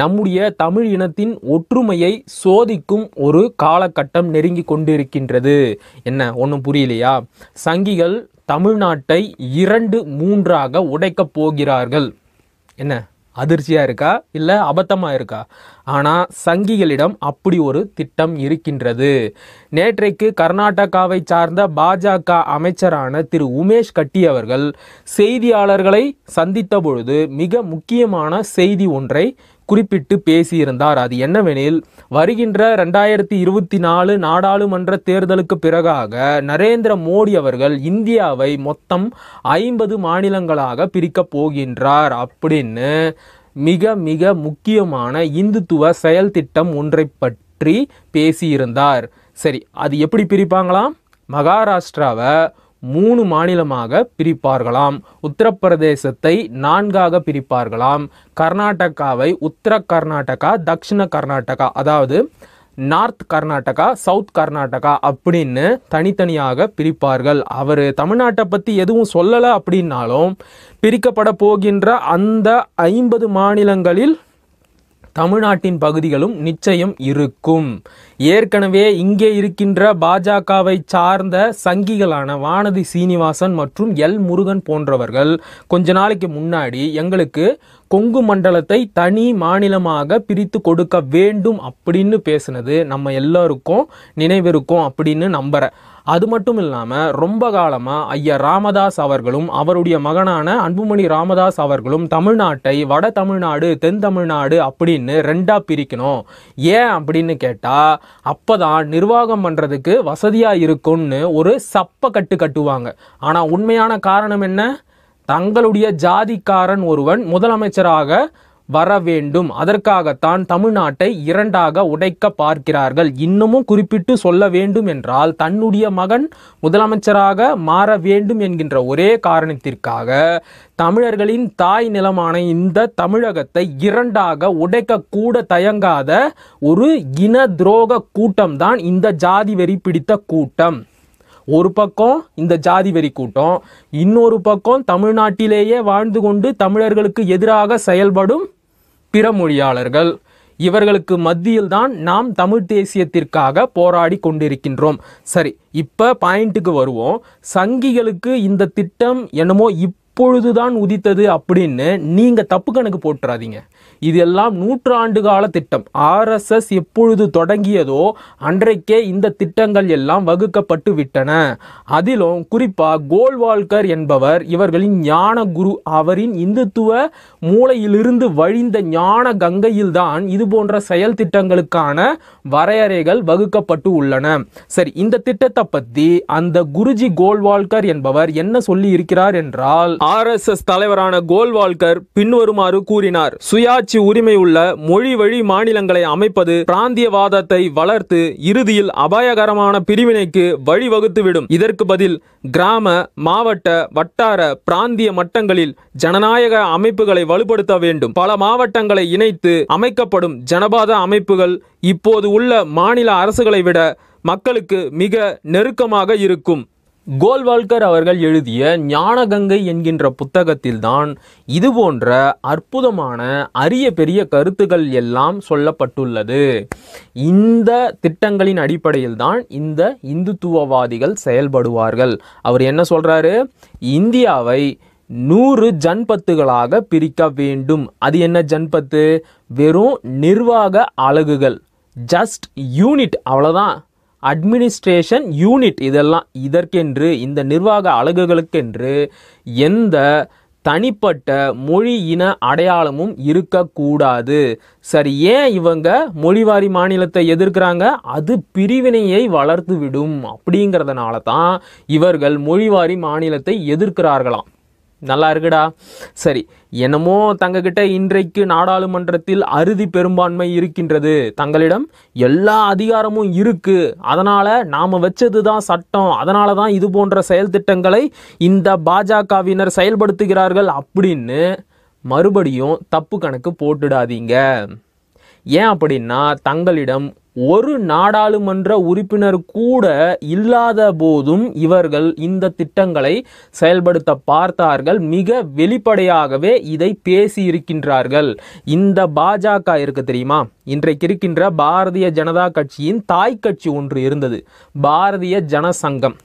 நம்முடைய தமிழ் இனத்தின் ஒற்றுமையை சோதிக்கும் ஒரு காலகட்டம் நெருங்கி கொண்டிருக்கின்றது என்ன ஒன்றும் புரியலையா சங்கிகள் தமிழ்நாட்டை இரண்டு மூன்றாக உடைக்கப் போகிறார்கள் என்ன அதிர்ச்சியாக இருக்கா இல்லை அபத்தமாக இருக்கா ஆனால் சங்கிகளிடம் அப்படி ஒரு திட்டம் இருக்கின்றது நேற்றைக்கு கர்நாடகாவை சார்ந்த பாஜக அமைச்சரான திரு உமேஷ் கட்டி அவர்கள் செய்தியாளர்களை சந்தித்த பொழுது மிக முக்கியமான செய்தி ஒன்றை குறிப்பிட்டு பேசியிருந்தார் அது என்னவெனில் வருகின்ற ரெண்டாயிரத்தி இருபத்தி நாலு நாடாளுமன்ற தேர்தலுக்கு பிறகாக நரேந்திர மோடி அவர்கள் இந்தியாவை மொத்தம் ஐம்பது மாநிலங்களாக பிரிக்கப் போகின்றார் அப்படின்னு மிக மிக முக்கியமான இந்துத்துவ செயல் திட்டம் ஒன்றை பற்றி பேசியிருந்தார் சரி அது எப்படி பிரிப்பாங்களாம் மகாராஷ்டிராவை மூணு மாநிலமாக பிரிப்பார்களாம் உத்தரப்பிரதேசத்தை நான்காக பிரிப்பார்களாம் கர்நாடகாவை உத்தர கர்நாடகா தக்ஷிண கர்நாடகா அதாவது நார்த் கர்நாடகா சவுத் கர்நாடகா அப்படின்னு தனித்தனியாக பிரிப்பார்கள் அவர் தமிழ்நாட்டை பற்றி எதுவும் சொல்லலை அப்படின்னாலும் பிரிக்கப்பட போகின்ற அந்த ஐம்பது மாநிலங்களில் தமிழ்நாட்டின் பகுதிகளும் நிச்சயம் இருக்கும் ஏற்கனவே இங்கே இருக்கின்ற பாஜகவை சார்ந்த சங்கிகளான வானதி சீனிவாசன் மற்றும் எல் முருகன் போன்றவர்கள் கொஞ்ச நாளைக்கு முன்னாடி எங்களுக்கு கொங்கு மண்டலத்தை தனி மாநிலமாக பிரித்து கொடுக்க வேண்டும் அப்படின்னு பேசுனது நம்ம எல்லோருக்கும் நினைவிருக்கும் அப்படின்னு நம்புகிறேன் அது மட்டும் இல்லாமல் ரொம்ப காலமாக ஐயா ராமதாஸ் அவர்களும் அவருடைய மகனான அன்புமணி ராமதாஸ் அவர்களும் தமிழ்நாட்டை வட தமிழ்நாடு தென் தமிழ்நாடு அப்படின்னு ரெண்டாக பிரிக்கணும் ஏன் அப்படின்னு கேட்டால் அப்போ தான் நிர்வாகம் பண்ணுறதுக்கு வசதியாக இருக்கும்னு ஒரு சப்ப கட்டு கட்டுவாங்க ஆனால் உண்மையான காரணம் என்ன தங்களுடைய ஜாதிக்காரன் ஒருவன் முதலமைச்சராக வர வேண்டும் அதற்காகத்தான் தமிழ்நாட்டை இரண்டாக உடைக்க பார்க்கிறார்கள் இன்னமும் குறிப்பிட்டு சொல்ல வேண்டும் என்றால் தன்னுடைய மகன் முதலமைச்சராக மாற வேண்டும் என்கின்ற ஒரே காரணத்திற்காக தமிழர்களின் தாய் நிலமான இந்த தமிழகத்தை இரண்டாக உடைக்க கூட தயங்காத ஒரு இன துரோக கூட்டம்தான் இந்த ஜாதி வெறி பிடித்த கூட்டம் ஒரு பக்கம் இந்த ஜாதி வெறி கூட்டம் இன்னொரு பக்கம் தமிழ்நாட்டிலேயே வாழ்ந்து கொண்டு தமிழர்களுக்கு எதிராக செயல்படும் பிற மொழியாளர்கள் இவர்களுக்கு மத்தியில்தான் நாம் தமிழ் தேசியத்திற்காக போராடி கொண்டிருக்கின்றோம் சரி இப்போ பாயிண்ட்டுக்கு வருவோம் சங்கிகளுக்கு இந்த திட்டம் என்னமோ இப்போ இப்பொழுதுதான் உதித்தது அப்படின்னு நீங்கள் தப்பு கணக்கு போட்டுறாதீங்க இது எல்லாம் நூற்றாண்டு கால திட்டம் ஆர்எஸ்எஸ் எப்பொழுது தொடங்கியதோ அன்றைக்கே இந்த திட்டங்கள் எல்லாம் வகுக்கப்பட்டு விட்டன அதிலும் குறிப்பாக கோல்வால்கர் என்பவர் இவர்களின் ஞான குரு அவரின் இந்துத்துவ மூளையிலிருந்து வழிந்த ஞான கங்கையில்தான் இது போன்ற செயல் திட்டங்களுக்கான வரையறைகள் வகுக்கப்பட்டு உள்ளன சரி இந்த திட்டத்தை பற்றி அந்த குருஜி கோல்வால்கர் என்பவர் என்ன சொல்லி இருக்கிறார் என்றால் ஆர்எஸ்எஸ் தலைவரான கோல்வால்கர் பின்வருமாறு கூறினார் சுயாட்சி உரிமை உள்ள மொழி வழி மாநிலங்களை அமைப்பது பிராந்தியவாதத்தை வளர்த்து இறுதியில் அபாயகரமான பிரிவினைக்கு வழிவகுத்துவிடும் இதற்கு பதில் கிராம மாவட்ட வட்டார பிராந்திய மட்டங்களில் ஜனநாயக அமைப்புகளை வலுப்படுத்த வேண்டும் பல மாவட்டங்களை இணைத்து அமைக்கப்படும் ஜனபாத அமைப்புகள் இப்போது உள்ள மாநில அரசுகளை விட மக்களுக்கு மிக நெருக்கமாக இருக்கும் கோல்வால்கர் அவர்கள் எழுதிய ஞானகங்கை என்கின்ற புத்தகத்தில்தான் இது போன்ற அற்புதமான அரிய பெரிய கருத்துக்கள் எல்லாம் சொல்லப்பட்டுள்ளது இந்த திட்டங்களின் அடிப்படையில் தான் இந்த இந்துத்துவவாதிகள் செயல்படுவார்கள் அவர் என்ன சொல்றாரு இந்தியாவை நூறு ஜன்பத்துகளாக பிரிக்க வேண்டும் அது என்ன ஜன்பத்து வெறும் நிர்வாக அலகுகள் ஜஸ்ட் யூனிட் அவ்வளோதான் அட்மினிஸ்ட்ரேஷன் யூனிட் இதெல்லாம் இதற்கென்று இந்த நிர்வாக அலகுகளுக்கென்று எந்த தனிப்பட்ட மொழி இன அடையாளமும் இருக்கக்கூடாது சரி ஏன் இவங்க மொழிவாரி மாநிலத்தை எதிர்க்கிறாங்க அது பிரிவினையை வளர்த்துவிடும் அப்படிங்கிறதுனால தான் இவர்கள் மொழிவாரி மாநிலத்தை எதிர்க்கிறார்களாம் நல்லா இருக்குடா சரி என்னமோ தங்ககிட்ட இன்றைக்கு நாடாளுமன்றத்தில் அறுதி பெரும்பான்மை இருக்கின்றது தங்களிடம் எல்லா அதிகாரமும் இருக்கு அதனால நாம வச்சது தான் சட்டம் அதனால தான் இது போன்ற செயல் திட்டங்களை இந்த பாஜகவினர் செயல்படுத்துகிறார்கள் அப்படின்னு மறுபடியும் தப்பு கணக்கு போட்டுடாதீங்க ஏன் அப்படின்னா தங்களிடம் ஒரு நாடாளுமன்ற உறுப்பினர் கூட இல்லாத போதும் இவர்கள் இந்த திட்டங்களை செயல்படுத்த பார்த்தார்கள் மிக வெளிப்படையாகவே இதை பேசி இருக்கின்றார்கள் இந்த பாஜக இருக்கு தெரியுமா இன்றைக்கு இருக்கின்ற பாரதிய ஜனதா கட்சியின் தாய் கட்சி ஒன்று இருந்தது பாரதிய ஜனசங்கம்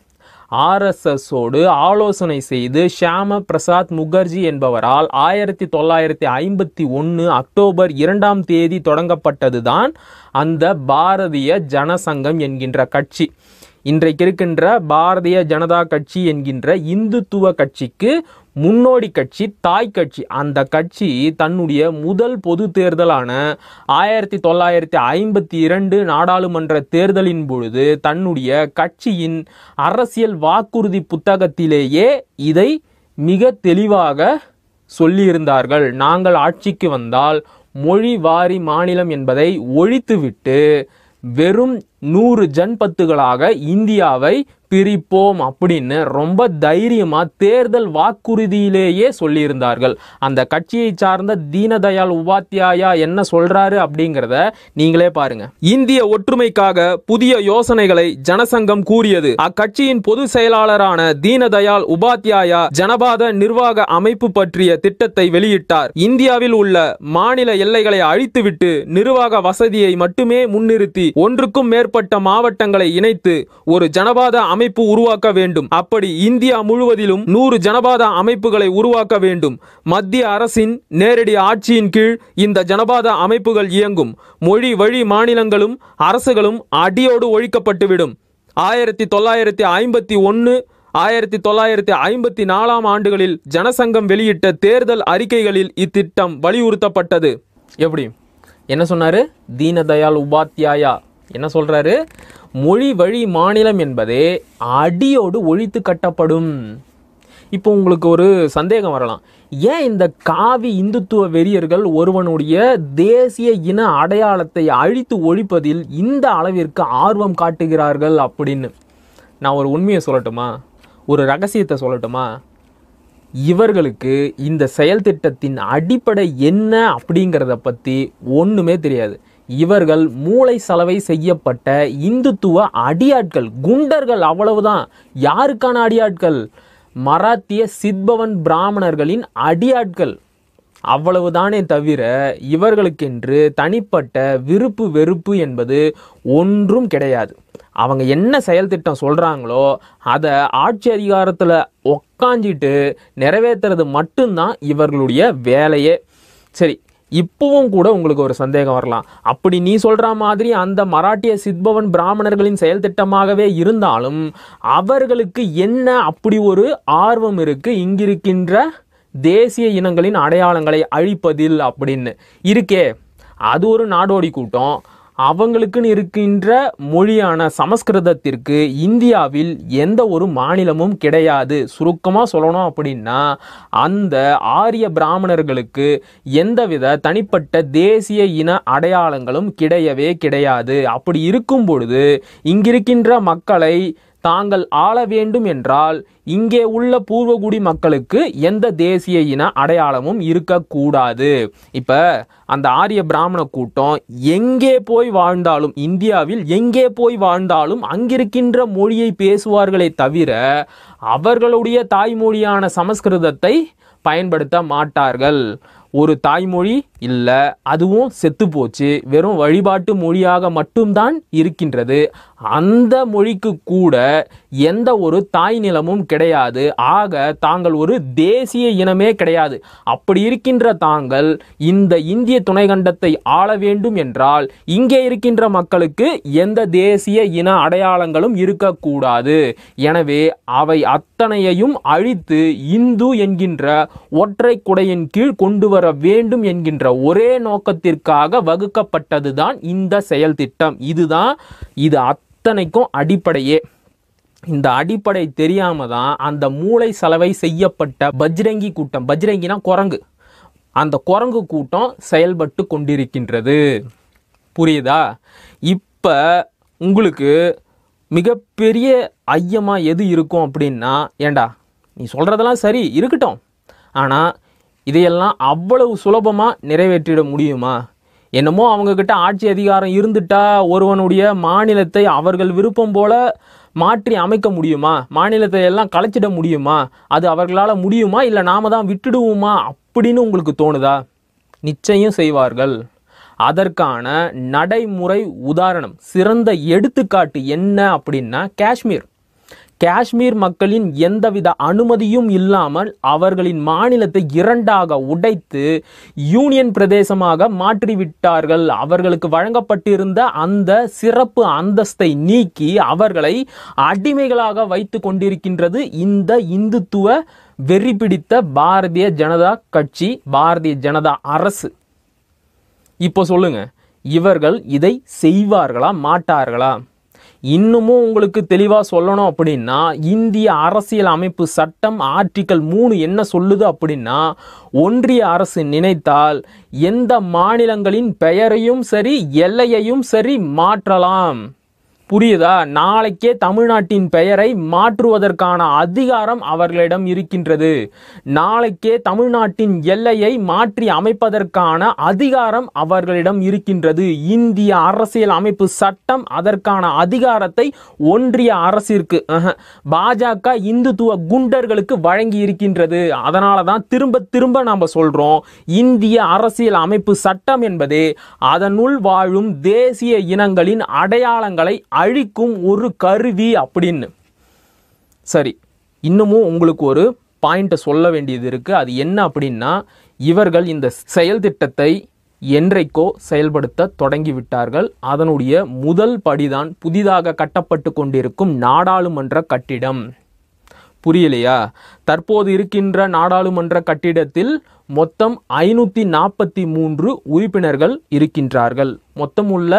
ஆர்எஸ்எஸோடு ஆலோசனை செய்து ஷியாம பிரசாத் முகர்ஜி என்பவரால் ஆயிரத்தி தொள்ளாயிரத்தி ஐம்பத்தி ஒன்று அக்டோபர் இரண்டாம் தேதி தொடங்கப்பட்டதுதான் அந்த பாரதிய ஜனசங்கம் என்கின்ற கட்சி இன்றைக்கு இருக்கின்ற பாரதிய ஜனதா கட்சி என்கின்ற இந்துத்துவ கட்சிக்கு முன்னோடி கட்சி தாய் கட்சி அந்த கட்சி தன்னுடைய முதல் பொது தேர்தலான ஆயிரத்தி தொள்ளாயிரத்தி ஐம்பத்தி இரண்டு நாடாளுமன்ற தேர்தலின் பொழுது தன்னுடைய கட்சியின் அரசியல் வாக்குறுதி புத்தகத்திலேயே இதை மிக தெளிவாக சொல்லியிருந்தார்கள் நாங்கள் ஆட்சிக்கு வந்தால் மொழி வாரி மாநிலம் என்பதை ஒழித்துவிட்டு வெறும் நூறு ஜன்பத்துகளாக இந்தியாவை பிரிப்போம் அப்படின்னு ரொம்ப தைரியமாக தேர்தல் வாக்குறுதியிலேயே சொல்லியிருந்தார்கள் அந்த கட்சியை சார்ந்த தீனதயாள் உபாத்தியாயா என்ன சொல்றாரு அப்படிங்கிறத நீங்களே பாருங்க இந்திய ஒற்றுமைக்காக புதிய யோசனைகளை ஜனசங்கம் கூறியது அக்கட்சியின் பொது செயலாளரான தீனதயாள் உபாத்யாயா ஜனபாத நிர்வாக அமைப்பு பற்றிய திட்டத்தை வெளியிட்டார் இந்தியாவில் உள்ள மாநில எல்லைகளை அழித்துவிட்டு நிர்வாக வசதியை மட்டுமே முன்னிறுத்தி ஒன்றுக்கும் மேற்பட்ட மாவட்டங்களை இணைத்து ஒரு ஜனபாத அமை அமைப்பு உருவாக்க வேண்டும் அப்படி இந்தியா முழுவதிலும் நூறு ஜனபாதா அமைப்புகளை உருவாக்க வேண்டும் மத்திய அரசின் நேரடி ஆட்சியின் கீழ் இந்த ஜனபாதா அமைப்புகள் இயங்கும் மொழி வழி மாநிலங்களும் அரசுகளும் அடியோடு ஒழிக்கப்பட்டுவிடும் ஆயிரத்தி தொள்ளாயிரத்தி ஐம்பத்தி ஒன்று ஆயிரத்தி தொள்ளாயிரத்தி ஐம்பத்தி நாலாம் ஆண்டுகளில் ஜனசங்கம் வெளியிட்ட தேர்தல் அறிக்கைகளில் இத்திட்டம் வலியுறுத்தப்பட்டது எப்படி என்ன சொன்னார் தீனதயாள் உபாத்யாயா என்ன சொல்கிறாரு மொழி வழி மாநிலம் என்பதே அடியோடு ஒழித்து கட்டப்படும் இப்போ உங்களுக்கு ஒரு சந்தேகம் வரலாம் ஏன் இந்த காவி இந்துத்துவ வெறியர்கள் ஒருவனுடைய தேசிய இன அடையாளத்தை அழித்து ஒழிப்பதில் இந்த அளவிற்கு ஆர்வம் காட்டுகிறார்கள் அப்படின்னு நான் ஒரு உண்மையை சொல்லட்டுமா ஒரு ரகசியத்தை சொல்லட்டுமா இவர்களுக்கு இந்த செயல் திட்டத்தின் அடிப்படை என்ன அப்படிங்கிறத பற்றி ஒன்றுமே தெரியாது இவர்கள் மூளை சலவை செய்யப்பட்ட இந்துத்துவ அடியாட்கள் குண்டர்கள் அவ்வளவுதான் யாருக்கான அடியாட்கள் மராத்திய சித்பவன் பிராமணர்களின் அடியாட்கள் அவ்வளவுதானே தவிர இவர்களுக்கென்று தனிப்பட்ட விருப்பு வெறுப்பு என்பது ஒன்றும் கிடையாது அவங்க என்ன செயல் திட்டம் சொல்கிறாங்களோ அதை ஆட்சி அதிகாரத்தில் உக்காஞ்சிட்டு நிறைவேற்றுறது மட்டும்தான் இவர்களுடைய வேலையே சரி இப்பவும் கூட உங்களுக்கு ஒரு சந்தேகம் வரலாம் அப்படி நீ சொல்ற மாதிரி அந்த மராட்டிய சித்பவன் பிராமணர்களின் செயல் திட்டமாகவே இருந்தாலும் அவர்களுக்கு என்ன அப்படி ஒரு ஆர்வம் இருக்குது இங்கிருக்கின்ற தேசிய இனங்களின் அடையாளங்களை அழிப்பதில் அப்படின்னு இருக்கே அது ஒரு நாடோடி கூட்டம் அவங்களுக்குன்னு இருக்கின்ற மொழியான சமஸ்கிருதத்திற்கு இந்தியாவில் எந்த ஒரு மாநிலமும் கிடையாது சுருக்கமாக சொல்லணும் அப்படின்னா அந்த ஆரிய பிராமணர்களுக்கு எந்தவித தனிப்பட்ட தேசிய இன அடையாளங்களும் கிடையவே கிடையாது அப்படி இருக்கும் பொழுது இங்கிருக்கின்ற மக்களை தாங்கள் ஆள வேண்டும் என்றால் இங்கே உள்ள பூர்வகுடி மக்களுக்கு எந்த தேசிய இன அடையாளமும் இருக்கக்கூடாது இப்போ அந்த ஆரிய பிராமண கூட்டம் எங்கே போய் வாழ்ந்தாலும் இந்தியாவில் எங்கே போய் வாழ்ந்தாலும் அங்கிருக்கின்ற மொழியை பேசுவார்களே தவிர அவர்களுடைய தாய்மொழியான சமஸ்கிருதத்தை பயன்படுத்த மாட்டார்கள் ஒரு தாய்மொழி இல்லை அதுவும் செத்து போச்சு வெறும் வழிபாட்டு மொழியாக மட்டும்தான் இருக்கின்றது அந்த மொழிக்கு கூட எந்த ஒரு தாய் நிலமும் கிடையாது ஆக தாங்கள் ஒரு தேசிய இனமே கிடையாது அப்படி இருக்கின்ற தாங்கள் இந்த இந்திய துணைக்கண்டத்தை ஆள வேண்டும் என்றால் இங்கே இருக்கின்ற மக்களுக்கு எந்த தேசிய இன அடையாளங்களும் இருக்கக்கூடாது எனவே அவை அத்தனையையும் அழித்து இந்து என்கின்ற ஒற்றை குடையின் கீழ் கொண்டு வர வேண்டும் என்கின்ற ஒரே நோக்கத்திற்காக வகுக்கப்பட்டதுதான் இந்த செயல் திட்டம் இதுதான் இது அத்தனைக்கும் அடிப்படையே இந்த அடிப்படை தெரியாம தான் அந்த மூளை சலவை செய்யப்பட்ட பஜ்ரங்கி கூட்டம் பஜ்ரங்கினா குரங்கு அந்த குரங்கு கூட்டம் செயல்பட்டு கொண்டிருக்கின்றது புரியுதா இப்போ உங்களுக்கு மிகப்பெரிய ஐயமாக எது இருக்கும் அப்படின்னா ஏண்டா நீ சொல்கிறதெல்லாம் சரி இருக்கட்டும் ஆனால் இதையெல்லாம் அவ்வளவு சுலபமாக நிறைவேற்றிட முடியுமா என்னமோ அவங்கக்கிட்ட ஆட்சி அதிகாரம் இருந்துட்டா ஒருவனுடைய மாநிலத்தை அவர்கள் விருப்பம் போல மாற்றி அமைக்க முடியுமா மாநிலத்தை எல்லாம் கலைச்சிட முடியுமா அது அவர்களால் முடியுமா இல்லை நாம் தான் விட்டுடுவோமா அப்படின்னு உங்களுக்கு தோணுதா நிச்சயம் செய்வார்கள் அதற்கான நடைமுறை உதாரணம் சிறந்த எடுத்துக்காட்டு என்ன அப்படின்னா காஷ்மீர் காஷ்மீர் மக்களின் எந்தவித அனுமதியும் இல்லாமல் அவர்களின் மாநிலத்தை இரண்டாக உடைத்து யூனியன் பிரதேசமாக மாற்றிவிட்டார்கள் அவர்களுக்கு வழங்கப்பட்டிருந்த அந்த சிறப்பு அந்தஸ்தை நீக்கி அவர்களை அடிமைகளாக வைத்து கொண்டிருக்கின்றது இந்த இந்துத்துவ வெறி பிடித்த பாரதிய ஜனதா கட்சி பாரதிய ஜனதா அரசு இப்போ சொல்லுங்க இவர்கள் இதை செய்வார்களா மாட்டார்களா இன்னமும் உங்களுக்கு தெளிவாக சொல்லணும் அப்படின்னா இந்திய அரசியல் அமைப்பு சட்டம் ஆர்டிக்கல் மூணு என்ன சொல்லுது அப்படின்னா ஒன்றிய அரசு நினைத்தால் எந்த மாநிலங்களின் பெயரையும் சரி எல்லையையும் சரி மாற்றலாம் புரியுதா நாளைக்கே தமிழ்நாட்டின் பெயரை மாற்றுவதற்கான அதிகாரம் அவர்களிடம் இருக்கின்றது நாளைக்கே தமிழ்நாட்டின் எல்லையை மாற்றி அமைப்பதற்கான அதிகாரம் அவர்களிடம் இருக்கின்றது இந்திய அரசியல் அமைப்பு சட்டம் அதற்கான அதிகாரத்தை ஒன்றிய அரசிற்கு பாஜக இந்துத்துவ குண்டர்களுக்கு வழங்கி இருக்கின்றது அதனால தான் திரும்ப திரும்ப நாம் சொல்றோம் இந்திய அரசியல் அமைப்பு சட்டம் என்பது அதனுள் வாழும் தேசிய இனங்களின் அடையாளங்களை அழிக்கும் ஒரு கருவி அப்படின்னு சரி இன்னமும் உங்களுக்கு ஒரு பாயிண்ட்டை சொல்ல வேண்டியது இருக்குது அது என்ன அப்படின்னா இவர்கள் இந்த செயல் திட்டத்தை என்றைக்கோ செயல்படுத்த தொடங்கிவிட்டார்கள் அதனுடைய முதல் படிதான் புதிதாக கட்டப்பட்டு கொண்டிருக்கும் நாடாளுமன்ற கட்டிடம் புரியலையா தற்போது இருக்கின்ற நாடாளுமன்ற கட்டிடத்தில் மொத்தம் ஐநூற்றி நாற்பத்தி மூன்று உறுப்பினர்கள் இருக்கின்றார்கள் மொத்தம் உள்ள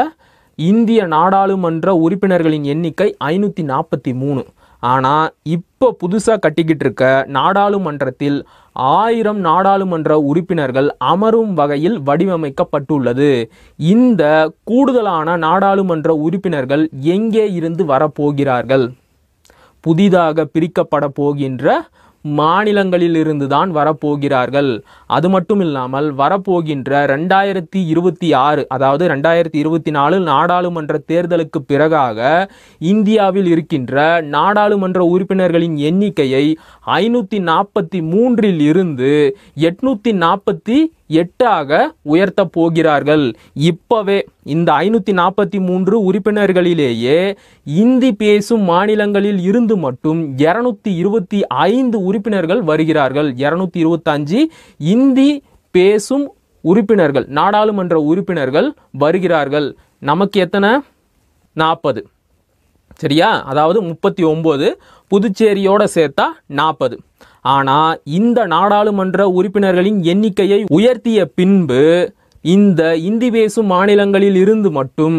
இந்திய நாடாளுமன்ற உறுப்பினர்களின் எண்ணிக்கை ஐநூற்றி நாற்பத்தி மூணு ஆனால் இப்போ புதுசாக கட்டிக்கிட்டு இருக்க நாடாளுமன்றத்தில் ஆயிரம் நாடாளுமன்ற உறுப்பினர்கள் அமரும் வகையில் வடிவமைக்கப்பட்டுள்ளது இந்த கூடுதலான நாடாளுமன்ற உறுப்பினர்கள் எங்கே இருந்து வரப்போகிறார்கள் புதிதாக பிரிக்கப்பட போகின்ற மாநிலங்களில் இருந்து தான் வரப்போகிறார்கள் அது மட்டும் இல்லாமல் வரப்போகின்ற ரெண்டாயிரத்தி இருபத்தி ஆறு அதாவது ரெண்டாயிரத்தி இருபத்தி நாலு நாடாளுமன்ற தேர்தலுக்கு பிறகாக இந்தியாவில் இருக்கின்ற நாடாளுமன்ற உறுப்பினர்களின் எண்ணிக்கையை ஐநூற்றி நாற்பத்தி மூன்றில் இருந்து எட்நூற்றி நாற்பத்தி எட்டாக உயர்த்த போகிறார்கள் இப்பவே இந்த ஐநூற்றி நாற்பத்தி மூன்று உறுப்பினர்களிலேயே இந்தி பேசும் மாநிலங்களில் இருந்து மட்டும் இருநூத்தி இருபத்தி ஐந்து உறுப்பினர்கள் வருகிறார்கள் இருநூத்தி இருபத்தஞ்சு இந்தி பேசும் உறுப்பினர்கள் நாடாளுமன்ற உறுப்பினர்கள் வருகிறார்கள் நமக்கு எத்தனை நாற்பது சரியா அதாவது முப்பத்தி ஒன்பது புதுச்சேரியோட சேர்த்தா நாற்பது ஆனால் இந்த நாடாளுமன்ற உறுப்பினர்களின் எண்ணிக்கையை உயர்த்திய பின்பு இந்த இந்தி பேசும் மாநிலங்களில் இருந்து மட்டும்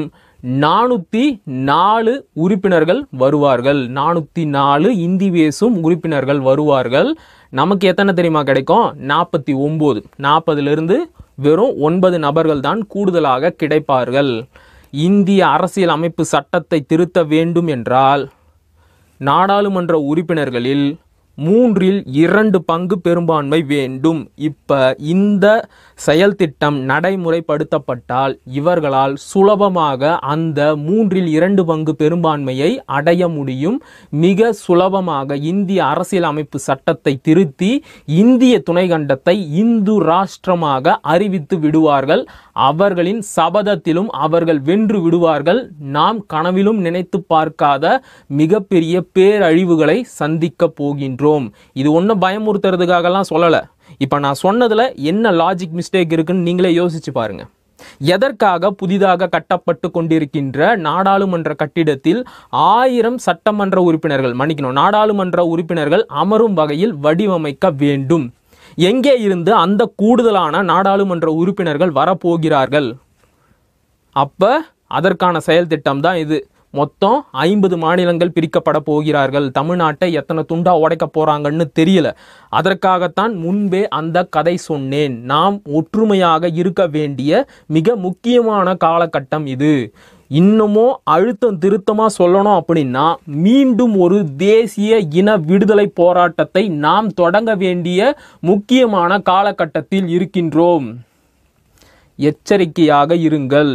நானூற்றி நாலு உறுப்பினர்கள் வருவார்கள் நானூற்றி நாலு இந்தி பேசும் உறுப்பினர்கள் வருவார்கள் நமக்கு எத்தனை தெரியுமா கிடைக்கும் நாற்பத்தி ஒம்பது நாற்பதுலேருந்து வெறும் ஒன்பது நபர்கள் தான் கூடுதலாக கிடைப்பார்கள் இந்திய அரசியல் அமைப்பு சட்டத்தை திருத்த வேண்டும் என்றால் நாடாளுமன்ற உறுப்பினர்களில் மூன்றில் இரண்டு பங்கு பெரும்பான்மை வேண்டும் இப்போ இந்த செயல்திட்டம் நடைமுறைப்படுத்தப்பட்டால் இவர்களால் சுலபமாக அந்த மூன்றில் இரண்டு பங்கு பெரும்பான்மையை அடைய முடியும் மிக சுலபமாக இந்திய அரசியலமைப்பு சட்டத்தை திருத்தி இந்திய துணைக்கண்டத்தை இந்து ராஷ்டிரமாக அறிவித்து விடுவார்கள் அவர்களின் சபதத்திலும் அவர்கள் வென்று விடுவார்கள் நாம் கனவிலும் நினைத்து பார்க்காத மிகப்பெரிய பேரழிவுகளை சந்திக்கப் போகின்றோம் இருக்கின்றோம் இது ஒன்றும் பயமுறுத்துறதுக்காகலாம் சொல்லலை இப்போ நான் சொன்னதில் என்ன லாஜிக் மிஸ்டேக் இருக்குன்னு நீங்களே யோசிச்சு பாருங்கள் எதற்காக புதிதாக கட்டப்பட்டு கொண்டிருக்கின்ற நாடாளுமன்ற கட்டிடத்தில் ஆயிரம் சட்டமன்ற உறுப்பினர்கள் மன்னிக்கணும் நாடாளுமன்ற உறுப்பினர்கள் அமரும் வகையில் வடிவமைக்க வேண்டும் எங்கே இருந்து அந்த கூடுதலான நாடாளுமன்ற உறுப்பினர்கள் வரப்போகிறார்கள் அப்போ அதற்கான செயல் திட்டம் தான் இது மொத்தம் ஐம்பது மாநிலங்கள் பிரிக்கப்பட போகிறார்கள் தமிழ்நாட்டை எத்தனை துண்டா உடைக்க போறாங்கன்னு தெரியல அதற்காகத்தான் முன்பே அந்த கதை சொன்னேன் நாம் ஒற்றுமையாக இருக்க வேண்டிய மிக முக்கியமான காலகட்டம் இது இன்னமும் அழுத்தம் திருத்தமாக சொல்லணும் அப்படின்னா மீண்டும் ஒரு தேசிய இன விடுதலை போராட்டத்தை நாம் தொடங்க வேண்டிய முக்கியமான காலகட்டத்தில் இருக்கின்றோம் எச்சரிக்கையாக இருங்கள்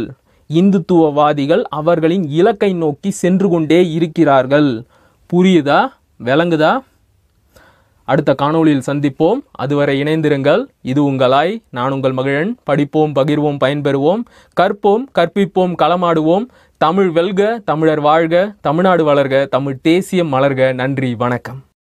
இந்துத்துவவாதிகள் அவர்களின் இலக்கை நோக்கி சென்று கொண்டே இருக்கிறார்கள் புரியுதா விளங்குதா அடுத்த காணொளியில் சந்திப்போம் அதுவரை இணைந்திருங்கள் இது உங்களாய் நான் உங்கள் மகிழன் படிப்போம் பகிர்வோம் பயன்பெறுவோம் கற்போம் கற்பிப்போம் களமாடுவோம் தமிழ் வெல்க தமிழர் வாழ்க தமிழ்நாடு வளர்க தமிழ் தேசியம் மலர்க நன்றி வணக்கம்